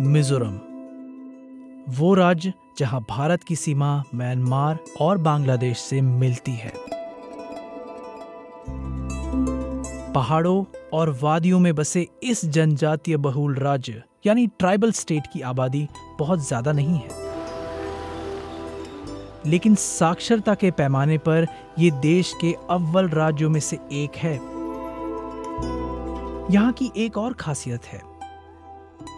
मिजोरम वो राज्य जहां भारत की सीमा म्यांमार और बांग्लादेश से मिलती है पहाड़ों और वादियों में बसे इस जनजातीय बहुल राज्य यानी ट्राइबल स्टेट की आबादी बहुत ज़्यादा नहीं है लेकिन साक्षरता के पैमाने पर यह देश के अव्वल राज्यों में से एक है यहाँ की एक और खासियत है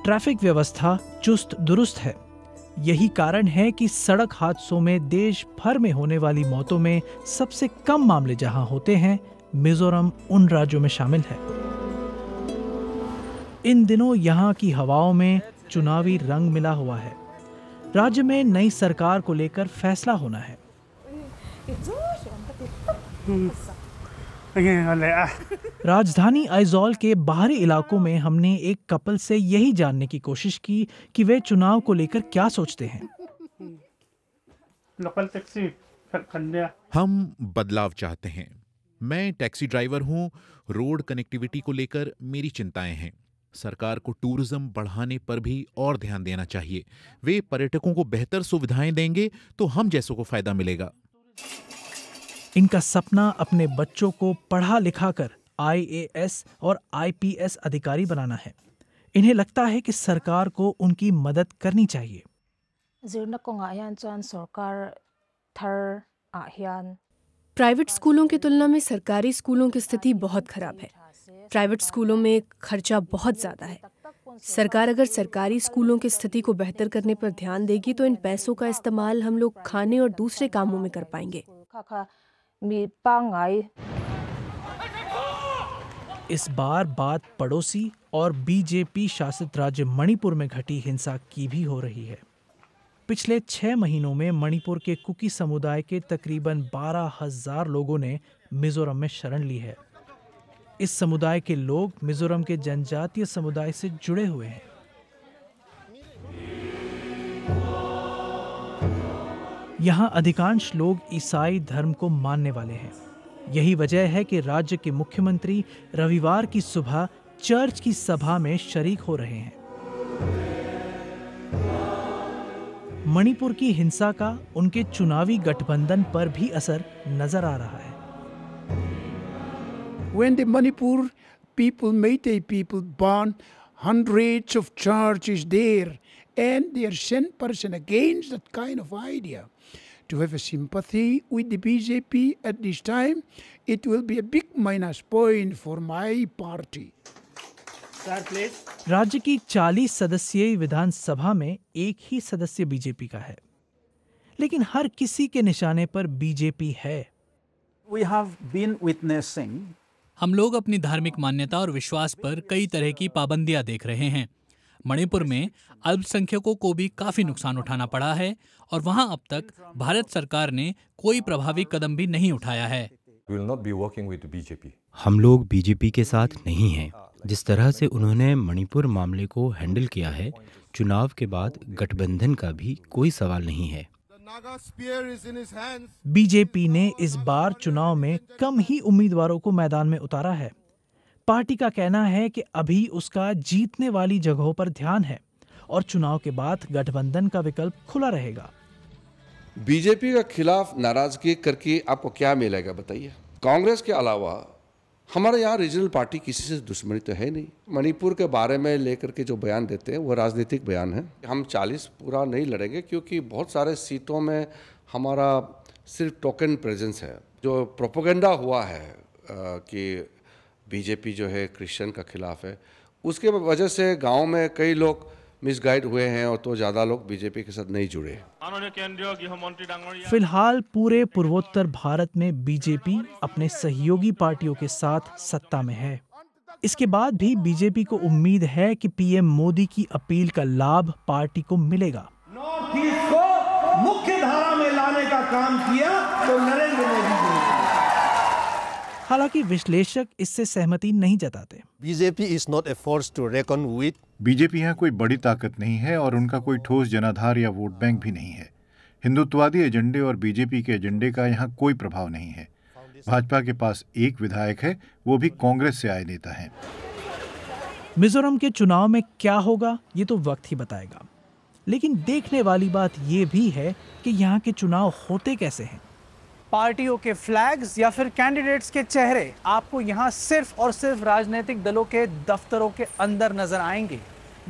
ट्रैफिक व्यवस्था चुस्त दुरुस्त है यही कारण है कि सड़क हादसों में देश भर में होने वाली मौतों में सबसे कम मामले जहां होते हैं मिजोरम उन राज्यों में शामिल है इन दिनों यहाँ की हवाओं में चुनावी रंग मिला हुआ है राज्य में नई सरकार को लेकर फैसला होना है हम्म। राजधानी आइजोल के बाहरी इलाकों में हमने एक कपल से यही जानने की कोशिश की कि वे चुनाव को लेकर क्या सोचते हैं हम बदलाव चाहते हैं मैं टैक्सी ड्राइवर हूं, रोड कनेक्टिविटी को लेकर मेरी चिंताएं हैं सरकार को टूरिज्म बढ़ाने पर भी और ध्यान देना चाहिए वे पर्यटकों को बेहतर सुविधाएं देंगे तो हम जैसों को फायदा मिलेगा इनका सपना अपने बच्चों को पढ़ा लिखा कर आईएएस और आईपीएस अधिकारी बनाना है इन्हें लगता है कि सरकार को उनकी मदद करनी चाहिए प्राइवेट स्कूलों की तुलना में सरकारी स्कूलों की स्थिति बहुत खराब है प्राइवेट स्कूलों में खर्चा बहुत ज्यादा है सरकार अगर सरकारी स्कूलों की स्थिति को बेहतर करने पर ध्यान देगी तो इन पैसों का इस्तेमाल हम लोग खाने और दूसरे कामों में कर पाएंगे इस बार बात पड़ोसी और बीजेपी शासित राज्य मणिपुर में घटी हिंसा की भी हो रही है पिछले छह महीनों में मणिपुर के कुकी समुदाय के तकरीबन बारह हजार लोगों ने मिजोरम में शरण ली है इस समुदाय के लोग मिजोरम के जनजातीय समुदाय से जुड़े हुए हैं यहाँ अधिकांश लोग ईसाई धर्म को मानने वाले हैं यही वजह है कि राज्य के मुख्यमंत्री रविवार की सुबह चर्च की सभा में शरीक हो रहे हैं मणिपुर की हिंसा का उनके चुनावी गठबंधन पर भी असर नजर आ रहा है When the Manipur people, Meitei people, burn hundreds of churches there, and their sane person against that kind of idea. To have a sympathy with the BJP at this time, it will be a big minus point for my party. राज्य की 40 सदस्यीय विधानसभा में एक ही सदस्य BJP का है लेकिन हर किसी के निशाने पर बीजेपी है We have been witnessing हम लोग अपनी धार्मिक मान्यता और विश्वास पर कई तरह की पाबंदियां देख रहे हैं मणिपुर में अल्पसंख्यकों को भी काफी नुकसान उठाना पड़ा है और वहां अब तक भारत सरकार ने कोई प्रभावी कदम भी नहीं उठाया है हम लोग बीजेपी के साथ नहीं हैं जिस तरह से उन्होंने मणिपुर मामले को हैंडल किया है चुनाव के बाद गठबंधन का भी कोई सवाल नहीं है बीजेपी ने इस बार चुनाव में कम ही उम्मीदवारों को मैदान में उतारा है पार्टी का कहना है कि अभी उसका जीतने वाली जगहों पर ध्यान है और चुनाव के बाद गठबंधन का विकल्प खुला रहेगा बीजेपी के खिलाफ नाराजगी करके आपको क्या मिलेगा बताइए कांग्रेस के अलावा हमारे यहाँ रीजनल पार्टी किसी से दुश्मनी तो है नहीं मणिपुर के बारे में लेकर के जो बयान देते हैं वो राजनीतिक बयान है हम 40 पूरा नहीं लड़ेंगे क्योंकि बहुत सारे सीटों में हमारा सिर्फ टोकन प्रेजेंस है जो प्रोपोगंडा हुआ है कि बीजेपी जो है क्रिश्चियन का खिलाफ है उसके वजह से गांव में कई लोग मिसगाइड हुए हैं और तो ज्यादा लोग बीजेपी के साथ नहीं जुड़े फिलहाल पूरे पूर्वोत्तर भारत में बीजेपी अपने सहयोगी पार्टियों के साथ सत्ता में है इसके बाद भी बीजेपी को उम्मीद है कि पीएम मोदी की अपील का लाभ पार्टी को मिलेगा को मुख्य धारा में लाने का काम किया तो नरेंद्र मोदी जी हालांकि विश्लेषक इससे सहमति नहीं जताते BJP is not a force to reckon with BJP यहाँ कोई बड़ी ताकत नहीं है और उनका कोई ठोस जनाधार या वोट बैंक भी नहीं है हिंदुत्ववादी एजेंडे और बीजेपी के एजेंडे का यहाँ कोई प्रभाव नहीं है भाजपा के पास एक विधायक है वो भी कांग्रेस से आए नेता है मिजोरम के चुनाव में क्या होगा ये तो वक्त ही बताएगा लेकिन देखने वाली बात ये भी है कि यहाँ के चुनाव होते कैसे हैं पार्टियों के फ्लैग्स या फिर कैंडिडेट्स के चेहरे आपको यहाँ सिर्फ और सिर्फ राजनीतिक दलों के दफ्तरों के अंदर नजर आएंगे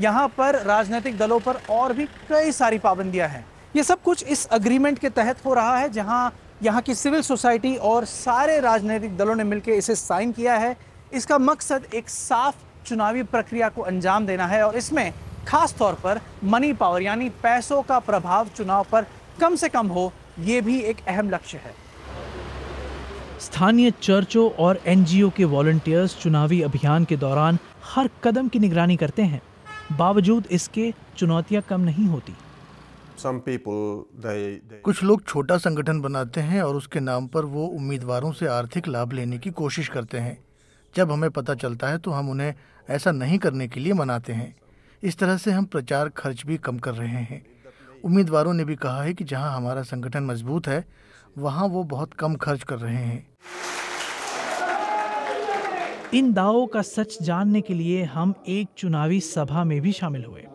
यहाँ पर राजनीतिक दलों पर और भी कई सारी पाबंदियाँ हैं ये सब कुछ इस अग्रीमेंट के तहत हो रहा है जहाँ यहाँ की सिविल सोसाइटी और सारे राजनीतिक दलों ने मिलकर इसे साइन किया है इसका मकसद एक साफ चुनावी प्रक्रिया को अंजाम देना है और इसमें खास तौर पर मनी पावर यानी पैसों का प्रभाव चुनाव पर कम से कम हो ये भी एक अहम लक्ष्य है स्थानीय चर्चों और एनजीओ के वॉलंटियर्स चुनावी अभियान के दौरान हर कदम की निगरानी करते हैं बावजूद इसके चुनौतियां कम नहीं होती कुछ लोग छोटा संगठन बनाते हैं और उसके नाम पर वो उम्मीदवारों से आर्थिक लाभ लेने की कोशिश करते हैं जब हमें पता चलता है तो हम उन्हें ऐसा नहीं करने के लिए मनाते हैं इस तरह से हम प्रचार खर्च भी कम कर रहे हैं उम्मीदवारों ने भी कहा है कि जहां हमारा संगठन मजबूत है वहाँ वो बहुत कम खर्च कर रहे हैं इन दावों का सच जानने के लिए हम एक चुनावी सभा में भी शामिल हुए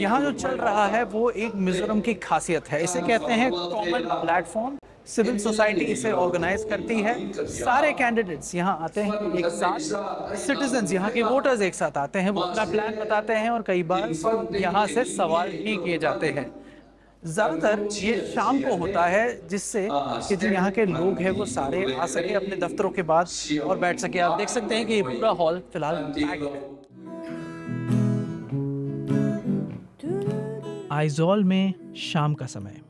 यहाँ जो चल रहा है वो एक मिजोरम की खासियत है इसे कहते हैं कॉमन प्लेटफॉर्म सिविल सोसाइटी इसे ऑर्गेनाइज करती है सारे कैंडिडेट्स यहाँ आते हैं एक साथ सिटीजन यहाँ के वोटर्स एक साथ आते हैं वो अपना प्लान बताते हैं और कई बार यहाँ से सवाल भी किए जाते हैं ज़्यादातर ये शाम को होता है जिससे हाँ, हाँ, कि जो यहाँ के लोग हैं वो सारे आ सके अपने दफ्तरों के बाद और बैठ सके आप देख सकते हैं कि ये पूरा हॉल फिलहाल आइजॉल में शाम का समय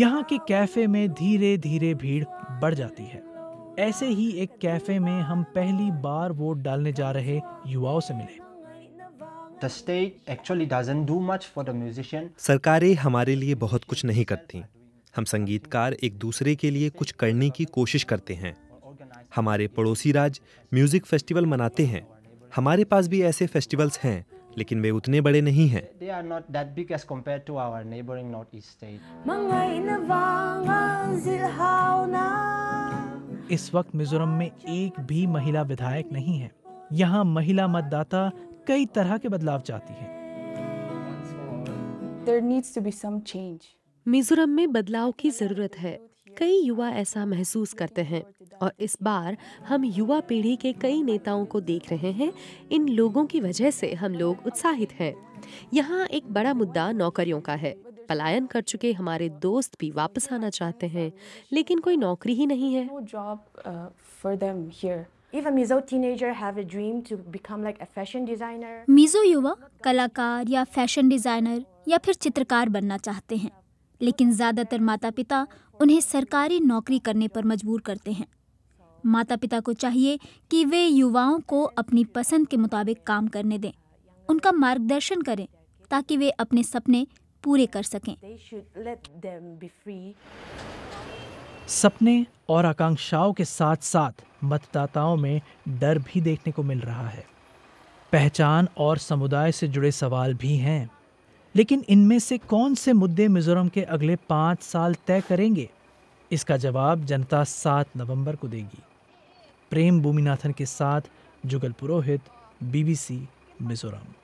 यहाँ के कैफे में धीरे धीरे भीड़ बढ़ जाती है ऐसे ही एक कैफे में हम पहली बार वोट डालने जा रहे युवाओं से मिले सरकारें हमारे लिए बहुत कुछ नहीं करती हम संगीतकार एक दूसरे के लिए कुछ करने की कोशिश करते हैं हमारे पड़ोसी राज्य म्यूजिक फेस्टिवल मनाते हैं हमारे पास भी ऐसे फेस्टिवल्स हैं लेकिन वे उतने बड़े नहीं हैं इस वक्त मिजोरम में एक भी महिला विधायक नहीं है यहाँ महिला मतदाता कई तरह के बदलाव चाहती है मिजोरम में बदलाव की जरूरत है कई युवा ऐसा महसूस करते हैं और इस बार हम युवा पीढ़ी के कई नेताओं को देख रहे हैं इन लोगों की वजह से हम लोग उत्साहित हैं यहाँ एक बड़ा मुद्दा नौकरियों का है पलायन कर चुके हमारे दोस्त भी वापस आना चाहते हैं लेकिन कोई नौकरी ही नहीं है uh, If a Mizo teenager have a dream to become like a fashion designer, Mizo युवा कलाकार या फैशन डिजाइनर या फिर चित्रकार बनना चाहते हैं लेकिन ज़्यादातर माता पिता उन्हें सरकारी नौकरी करने पर मजबूर करते हैं माता पिता को चाहिए कि वे युवाओं को अपनी पसंद के मुताबिक काम करने दें उनका मार्गदर्शन करें ताकि वे अपने सपने पूरे कर सकें सपने और आकांक्षाओं के साथ साथ मतदाताओं में डर भी देखने को मिल रहा है पहचान और समुदाय से जुड़े सवाल भी हैं लेकिन इनमें से कौन से मुद्दे मिजोरम के अगले पाँच साल तय करेंगे इसका जवाब जनता सात नवंबर को देगी प्रेम भूमिनाथन के साथ जुगल पुरोहित बीबीसी मिजोरम